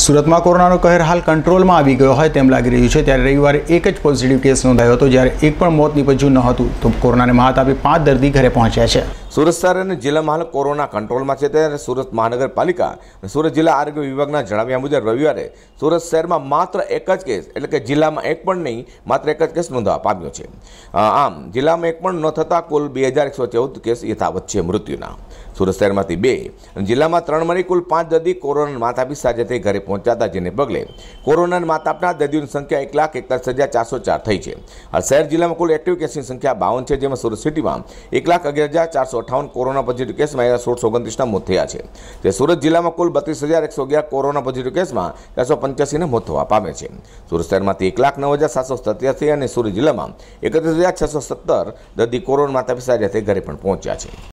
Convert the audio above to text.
સુરતમાં કોરોનાનો કહેર હાલ કંટ્રોલમાં આવી ગયો હોય તેમ લાગી રહ્યું છે ત્યારે રવિવારે એક જ પોઝિટિવ કેસ નોંધાયો હતો જ્યારે એક પણ મોત નિપજ્યું ન હતું તો કોરોનાને મહાત આપી પાંચ દર્દી ઘરે પહોંચ્યા છે સુરત શહેર અને જિલ્લામાં હાલ કોરોના કંટ્રોલમાં છે ત્યારે સુરત મહાનગરપાલિકા અને સુરત જિલ્લા આરોગ્ય વિભાગના જણાવ્યા મુજબ રવિવારે સુરત શહેરમાં માત્ર એક જ કેસ એટલે કે જિલ્લામાં એક પણ નહીં માત્ર એક જ કેસ નોંધવા પામ્યો છે આમ જિલ્લામાં એક પણ ન થતાં કુલ બે હજાર એકસો ચૌદ કેસ યથાવત છે મૃત્યુના સુરત શહેરમાંથી બે અને જિલ્લામાં મળી કુલ પાંચ દર્દી કોરોના માથાપી સાથે ઘરે પહોંચાતા જેને પગલે કોરોનાના માતાપના દર્દીઓની સંખ્યા એક લાખ એકતાલીસ હજાર ચારસો ચાર થઈ છે આ શહેર જિલ્લામાં કુલ એક્ટિવ કેસની સંખ્યા બાવન છે જેમાં સુરત સિટીમાં એક લાખ અગિયાર હજાર ચારસો અઠાવન કોરોના પોઝિટિવ કેસમાં એના સોળસો ઓગણત્રીસના મોત થયા છે જે સુરત જિલ્લામાં કુલ બત્રીસ હજાર એકસો અગિયાર કોરોના પોઝિટિવ કેસમાં એકસો પંચ્યાસીના મોત થવા પામે છે સુરત શહેરમાંથી એક લાખ નવ હજાર સાતસો સત્યાસી અને સુરત જિલ્લામાં એકત્રીસ હજાર છસો સત્તર દર્દી કોરોના માતા પિતા ઘરે પણ પહોંચ્યા છે